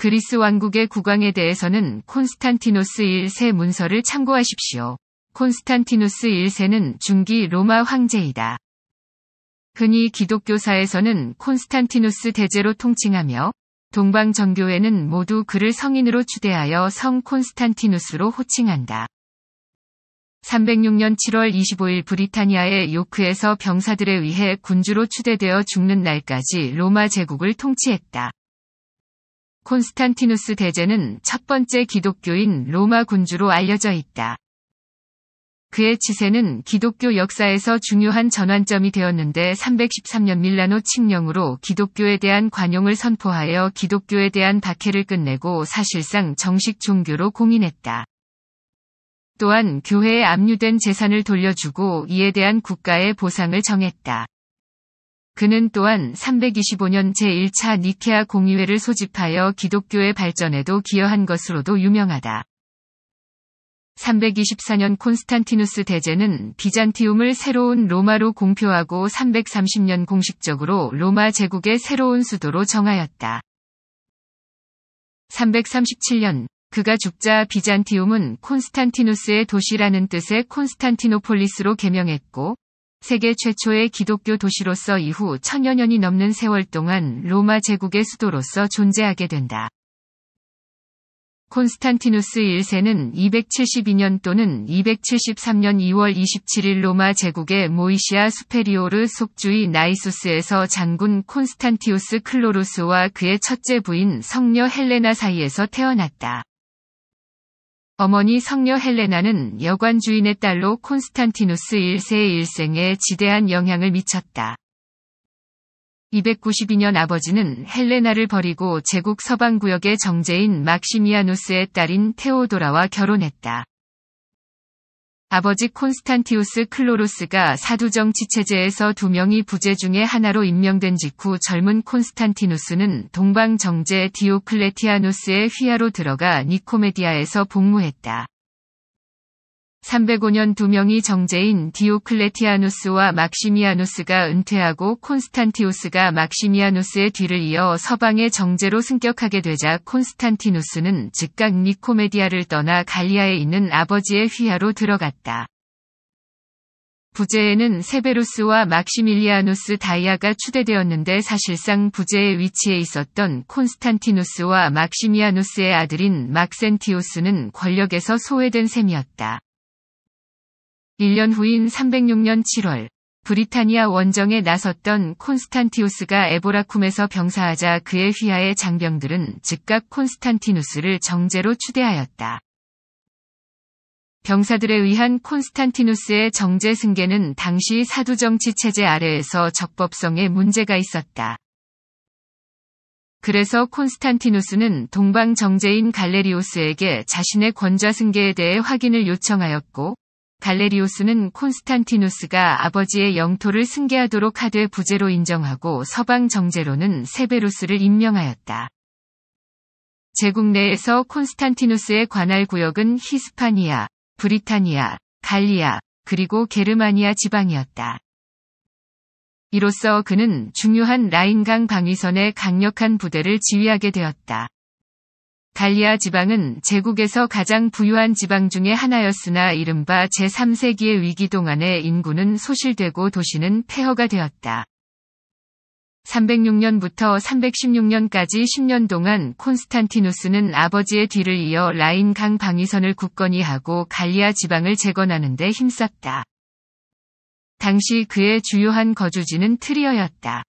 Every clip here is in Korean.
그리스 왕국의 국왕에 대해서는 콘스탄티노스 1세 문서를 참고하십시오. 콘스탄티누스 1세는 중기 로마 황제이다. 흔히 기독교사에서는 콘스탄티누스 대제로 통칭하며 동방 정교회는 모두 그를 성인으로 추대하여 성 콘스탄티누스로 호칭한다. 306년 7월 25일 브리타니아의 요크에서 병사들에 의해 군주로 추대되어 죽는 날까지 로마 제국을 통치했다. 콘스탄티누스 대제는 첫 번째 기독교인 로마 군주로 알려져 있다. 그의 치세는 기독교 역사에서 중요한 전환점이 되었는데 313년 밀라노 칙령으로 기독교에 대한 관용을 선포하여 기독교에 대한 박해를 끝내고 사실상 정식 종교로 공인했다. 또한 교회에 압류된 재산을 돌려주고 이에 대한 국가의 보상을 정했다. 그는 또한 325년 제1차 니케아 공의회를 소집하여 기독교의 발전에도 기여한 것으로도 유명하다. 324년 콘스탄티누스 대제는 비잔티움을 새로운 로마로 공표하고 330년 공식적으로 로마 제국의 새로운 수도로 정하였다. 337년 그가 죽자 비잔티움은 콘스탄티누스의 도시라는 뜻의 콘스탄티노폴리스로 개명했고 세계 최초의 기독교 도시로서 이후 천여 년이 넘는 세월 동안 로마 제국의 수도로서 존재하게 된다. 콘스탄티누스 1세는 272년 또는 273년 2월 27일 로마 제국의 모이시아 수페리오르 속주의 나이소스에서 장군 콘스탄티우스 클로루스와 그의 첫째 부인 성녀 헬레나 사이에서 태어났다. 어머니 성녀 헬레나는 여관 주인의 딸로 콘스탄티누스 1세의 일생에 지대한 영향을 미쳤다. 292년 아버지는 헬레나를 버리고 제국 서방 구역의 정제인 막시미아누스의 딸인 테오도라와 결혼했다. 아버지 콘스탄티우스 클로로스가 사두정 지체제에서 두 명이 부재 중에 하나로 임명된 직후 젊은 콘스탄티누스는 동방 정제 디오클레티아누스의 휘하로 들어가 니코메디아에서 복무했다. 305년 두명이 정제인 디오클레티아누스와 막시미아누스가 은퇴하고 콘스탄티우스가 막시미아누스의 뒤를 이어 서방의 정제로 승격하게 되자 콘스탄티누스는 즉각 니코메디아를 떠나 갈리아에 있는 아버지의 휘하로 들어갔다. 부제에는 세베루스와 막시밀리아누스 다이아가 추대되었는데 사실상 부제의 위치에 있었던 콘스탄티누스와 막시미아누스의 아들인 막센티우스는 권력에서 소외된 셈이었다. 1년 후인 306년 7월 브리타니아 원정에 나섰던 콘스탄티우스가 에보라쿰에서 병사하자 그의 휘하의 장병들은 즉각 콘스탄티누스를 정제로 추대하였다. 병사들에 의한 콘스탄티누스의 정제 승계는 당시 사두정치 체제 아래에서 적법성에 문제가 있었다. 그래서 콘스탄티누스는 동방 정제인 갈레리오스에게 자신의 권좌 승계에 대해 확인을 요청하였고 갈레리오스는 콘스탄티누스가 아버지의 영토를 승계하도록 하되 부제로 인정하고 서방 정제로는 세베루스를 임명하였다. 제국 내에서 콘스탄티누스의 관할 구역은 히스파니아, 브리타니아, 갈리아, 그리고 게르마니아 지방이었다. 이로써 그는 중요한 라인강 방위선의 강력한 부대를 지휘하게 되었다. 갈리아 지방은 제국에서 가장 부유한 지방 중의 하나였으나 이른바 제3세기의 위기 동안에 인구는 소실되고 도시는 폐허가 되었다. 306년부터 316년까지 10년 동안 콘스탄티누스는 아버지의 뒤를 이어 라인강 방위선을 굳건히 하고 갈리아 지방을 재건하는 데 힘썼다. 당시 그의 주요한 거주지는 트리어였다.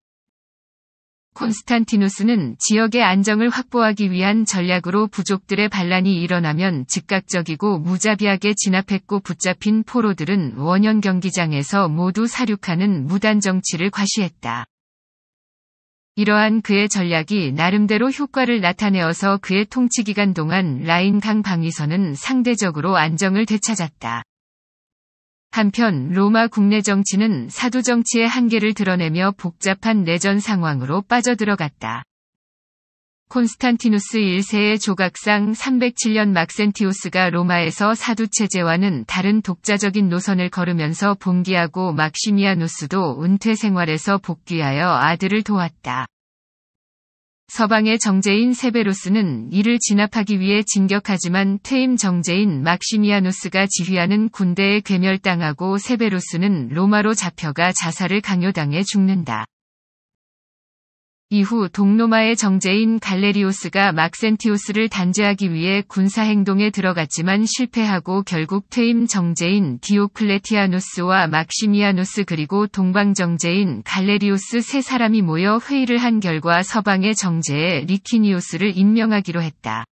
콘스탄티누스는 지역의 안정을 확보하기 위한 전략으로 부족들의 반란이 일어나면 즉각적이고 무자비하게 진압했고 붙잡힌 포로들은 원형 경기장에서 모두 사륙하는 무단 정치를 과시했다. 이러한 그의 전략이 나름대로 효과를 나타내어서 그의 통치 기간 동안 라인강 방위선은 상대적으로 안정을 되찾았다. 한편 로마 국내 정치는 사도 정치의 한계를 드러내며 복잡한 내전 상황으로 빠져들어갔다. 콘스탄티누스 1세의 조각상 307년 막센티우스가 로마에서 사두 체제와는 다른 독자적인 노선을 걸으면서 봉기하고 막시미아누스도 은퇴 생활에서 복귀하여 아들을 도왔다. 서방의 정제인 세베로스는 이를 진압하기 위해 진격하지만 퇴임 정제인 막시미아누스가 지휘하는 군대에 괴멸당하고 세베로스는 로마로 잡혀가 자살을 강요당해 죽는다. 이후 동로마의 정제인 갈레리오스가 막센티오스를 단죄하기 위해 군사 행동에 들어갔지만 실패하고 결국 퇴임 정제인 디오클레티아누스와 막시미아누스 그리고 동방 정제인 갈레리오스 세 사람이 모여 회의를 한 결과 서방의 정제에 리키니오스를 임명하기로 했다.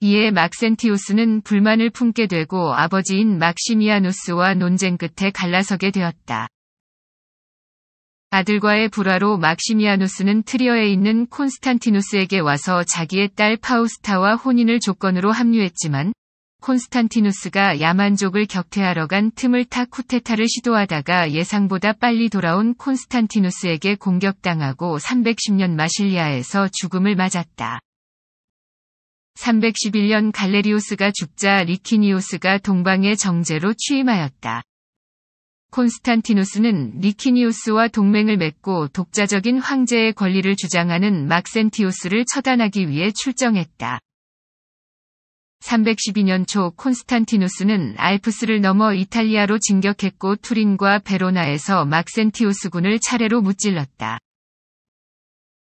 이에 막센티오스는 불만을 품게 되고 아버지인 막시미아누스와 논쟁 끝에 갈라서게 되었다. 아들과의 불화로 막시미아누스는 트리어에 있는 콘스탄티누스에게 와서 자기의 딸 파우스타와 혼인을 조건으로 합류했지만 콘스탄티누스가 야만족을 격퇴하러 간 틈을 타 쿠테타를 시도하다가 예상보다 빨리 돌아온 콘스탄티누스에게 공격당하고 310년 마실리아에서 죽음을 맞았다. 311년 갈레리우스가 죽자 리키니우스가 동방의 정제로 취임하였다. 콘스탄티누스는 리키니우스와 동맹을 맺고 독자적인 황제의 권리를 주장하는 막센티우스를 처단하기 위해 출정했다. 312년 초 콘스탄티누스는 알프스를 넘어 이탈리아로 진격했고 투린과 베로나에서 막센티우스군을 차례로 무찔렀다.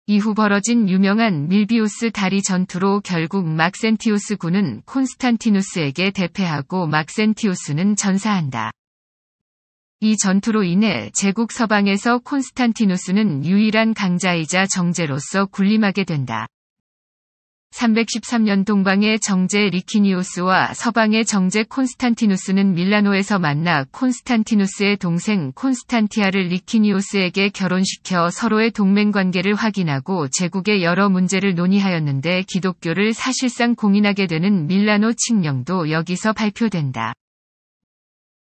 이후 벌어진 유명한 밀비우스 다리 전투로 결국 막센티우스 군은 콘스탄티누스에게 대패하고 막센티우스는 전사한다. 이 전투로 인해 제국 서방에서 콘스탄티누스는 유일한 강자이자 정제로서 군림하게 된다. 313년 동방의 정제 리키니우스와 서방의 정제 콘스탄티누스는 밀라노에서 만나 콘스탄티누스의 동생 콘스탄티아를 리키니우스에게 결혼시켜 서로의 동맹관계를 확인하고 제국의 여러 문제를 논의하였는데 기독교를 사실상 공인하게 되는 밀라노 칙령도 여기서 발표된다.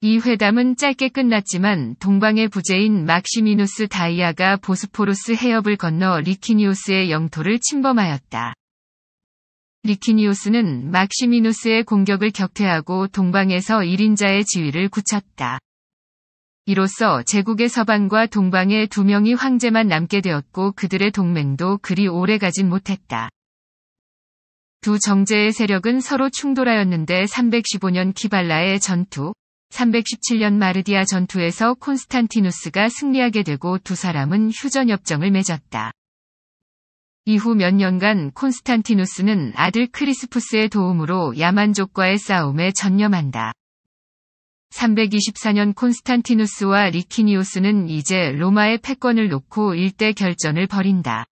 이 회담은 짧게 끝났지만 동방의 부재인 막시미누스 다이아가 보스포루스 해협을 건너 리키니우스의 영토를 침범하였다. 리키니우스는 막시미누스의 공격을 격퇴하고 동방에서 1인자의 지위를 굳혔다. 이로써 제국의 서방과 동방의 두 명이 황제만 남게 되었고 그들의 동맹도 그리 오래가진 못했다. 두 정제의 세력은 서로 충돌하였는데 315년 키발라의 전투, 317년 마르디아 전투에서 콘스탄티누스가 승리하게 되고 두 사람은 휴전협정을 맺었다. 이후 몇 년간 콘스탄티누스는 아들 크리스푸스의 도움으로 야만족과의 싸움에 전념한다. 324년 콘스탄티누스와 리키니우스는 이제 로마의 패권을 놓고 일대 결전을 벌인다.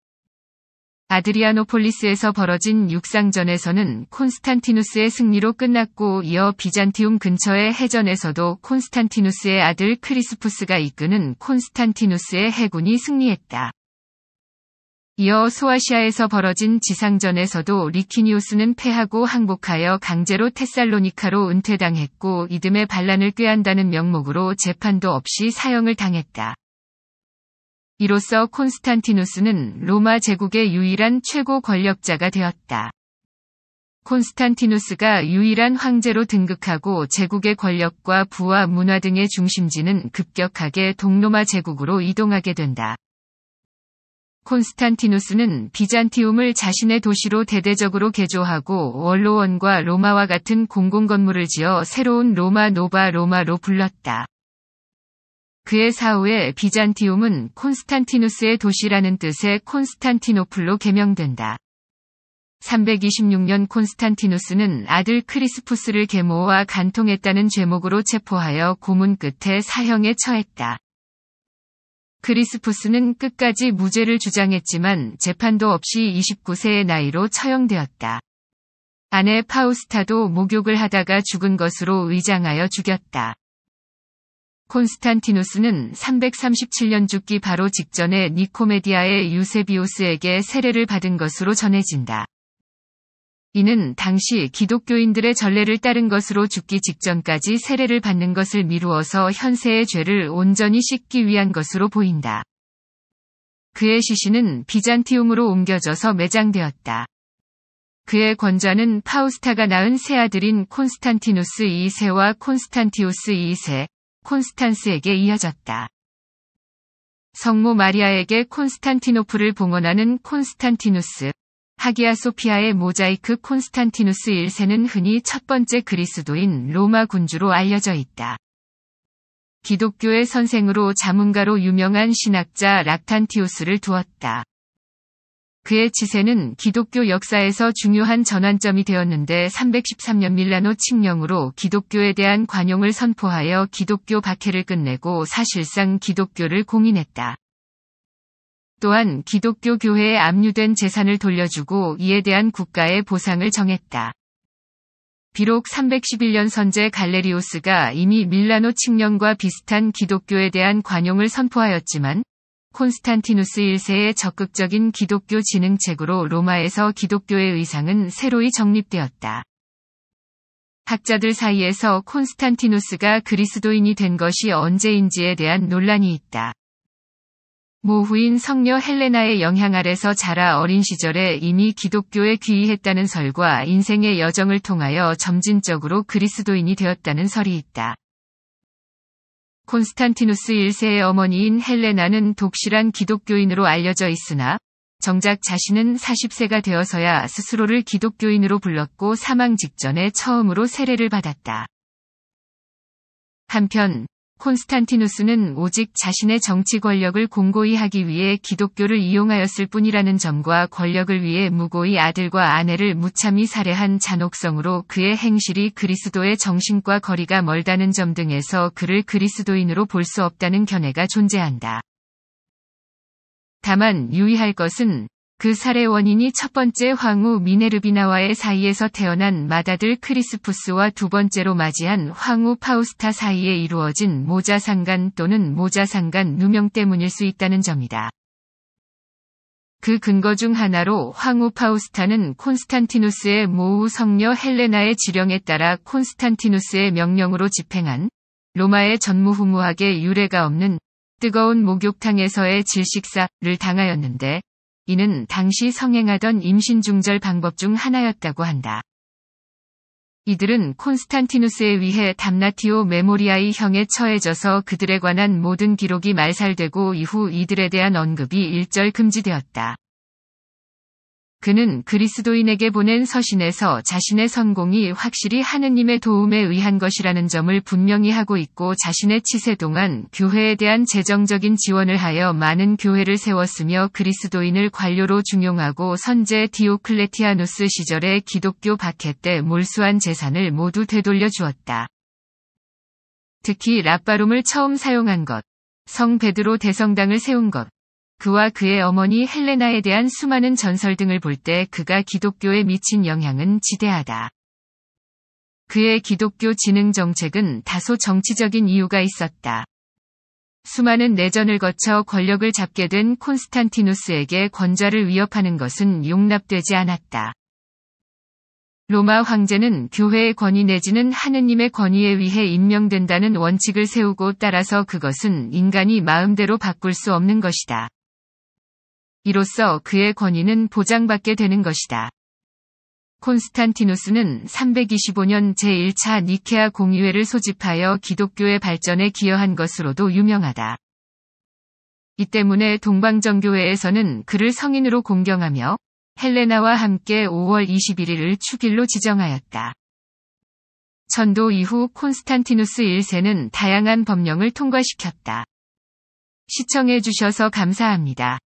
아드리아노폴리스에서 벌어진 육상전에서는 콘스탄티누스의 승리로 끝났고 이어 비잔티움 근처의 해전에서도 콘스탄티누스의 아들 크리스푸스가 이끄는 콘스탄티누스의 해군이 승리했다. 이어 소아시아에서 벌어진 지상전에서도 리키니우스는 패하고 항복하여 강제로 테살로니카로 은퇴당했고 이듬해 반란을 꾀한다는 명목으로 재판도 없이 사형을 당했다. 이로써 콘스탄티누스는 로마 제국의 유일한 최고 권력자가 되었다. 콘스탄티누스가 유일한 황제로 등극하고 제국의 권력과 부와 문화 등의 중심지는 급격하게 동로마 제국으로 이동하게 된다. 콘스탄티누스는 비잔티움을 자신의 도시로 대대적으로 개조하고 원로원과 로마와 같은 공공건물을 지어 새로운 로마 노바 로마로 불렀다. 그의 사후에 비잔티움은 콘스탄티누스의 도시라는 뜻의 콘스탄티노플로 개명된다. 326년 콘스탄티누스는 아들 크리스푸스를 계모와 간통했다는 제목으로 체포하여 고문 끝에 사형에 처했다. 크리스푸스는 끝까지 무죄를 주장했지만 재판도 없이 29세의 나이로 처형되었다. 아내 파우스타도 목욕을 하다가 죽은 것으로 의장하여 죽였다. 콘스탄티누스는 337년 죽기 바로 직전에 니코메디아의 유세비오스에게 세례를 받은 것으로 전해진다. 이는 당시 기독교인들의 전례를 따른 것으로 죽기 직전까지 세례를 받는 것을 미루어서 현세의 죄를 온전히 씻기 위한 것으로 보인다. 그의 시신은 비잔티움으로 옮겨져서 매장되었다. 그의 권좌는 파우스타가 낳은 세 아들인 콘스탄티누스 2세와 콘스탄티우스 2세, 콘스탄스에게 이어졌다. 성모 마리아에게 콘스탄티노프를 봉헌하는 콘스탄티누스, 하기아 소피아의 모자이크 콘스탄티누스 1세는 흔히 첫 번째 그리스도인 로마 군주로 알려져 있다. 기독교의 선생으로 자문가로 유명한 신학자 락탄티우스를 두었다. 그의 치세는 기독교 역사에서 중요한 전환점이 되었는데 313년 밀라노 칙령으로 기독교에 대한 관용을 선포하여 기독교 박해를 끝내고 사실상 기독교를 공인했다. 또한 기독교 교회에 압류된 재산을 돌려주고 이에 대한 국가의 보상을 정했다. 비록 311년 선제 갈레리오스가 이미 밀라노 칙령과 비슷한 기독교에 대한 관용을 선포하였지만 콘스탄티누스 1세의 적극적인 기독교 진흥책으로 로마에서 기독교의 의상은 새로이 정립되었다. 학자들 사이에서 콘스탄티누스가 그리스도인이 된 것이 언제인지에 대한 논란이 있다. 모후인 성녀 헬레나의 영향 아래서 자라 어린 시절에 이미 기독교에 귀의했다는 설과 인생의 여정을 통하여 점진적으로 그리스도인이 되었다는 설이 있다. 콘스탄티누스 1세의 어머니인 헬레나는 독실한 기독교인으로 알려져 있으나 정작 자신은 40세가 되어서야 스스로를 기독교인으로 불렀고 사망 직전에 처음으로 세례를 받았다. 한편 콘스탄티누스는 오직 자신의 정치 권력을 공고히 하기 위해 기독교를 이용하였을 뿐이라는 점과 권력을 위해 무고히 아들과 아내를 무참히 살해한 잔혹성으로 그의 행실이 그리스도의 정신과 거리가 멀다는 점 등에서 그를 그리스도인으로 볼 수 없다는 견해가 존재한다. 다만 유의할 것은 그 살해 원인이 첫 번째 황후 미네르비나와의 사이에서 태어난 맏아들 크리스푸스와 두 번째로 맞이한 황후 파우스타 사이에 이루어진 모자상간 또는 모자상간 누명 때문일 수 있다는 점이다. 그 근거 중 하나로 황후 파우스타는 콘스탄티누스의 모우 성녀 헬레나의 지령에 따라 콘스탄티누스의 명령으로 집행한 로마의 전무후무하게 유례가 없는 뜨거운 목욕탕에서의 질식사를 당하였는데 이는 당시 성행하던 임신중절 방법 중 하나였다고 한다. 이들은 콘스탄티누스에 의해 담나티오 메모리아이 형에 처해져서 그들에 관한 모든 기록이 말살되고 이후 이들에 대한 언급이 일절 금지되었다. 그는 그리스도인에게 보낸 서신에서 자신의 성공이 확실히 하느님의 도움에 의한 것이라는 점을 분명히 하고 있고 자신의 치세 동안 교회에 대한 재정적인 지원을 하여 많은 교회를 세웠으며 그리스도인을 관료로 중용하고 선제 디오클레티아누스 시절의 기독교 박해 때 몰수한 재산을 모두 되돌려 주었다. 특히 라빠룸을 처음 사용한 것, 성 베드로 대성당을 세운 것, 그와 그의 어머니 헬레나에 대한 수많은 전설 등을 볼 때 그가 기독교에 미친 영향은 지대하다. 그의 기독교 진흥 정책은 다소 정치적인 이유가 있었다. 수많은 내전을 거쳐 권력을 잡게 된 콘스탄티누스에게 권좌를 위협하는 것은 용납되지 않았다. 로마 황제는 교회의 권위 내지는 하느님의 권위에 의해 임명된다는 원칙을 세우고 따라서 그것은 인간이 마음대로 바꿀 수 없는 것이다. 이로써 그의 권위는 보장받게 되는 것이다. 콘스탄티누스는 325년 제1차 니케아 공의회를 소집하여 기독교의 발전에 기여한 것으로도 유명하다. 이 때문에 동방정교회에서는 그를 성인으로 공경하며 헬레나와 함께 5월 21일을 축일로 지정하였다. 전도 이후 콘스탄티누스 1세는 다양한 법령을 통과시켰다. 시청해주셔서 감사합니다.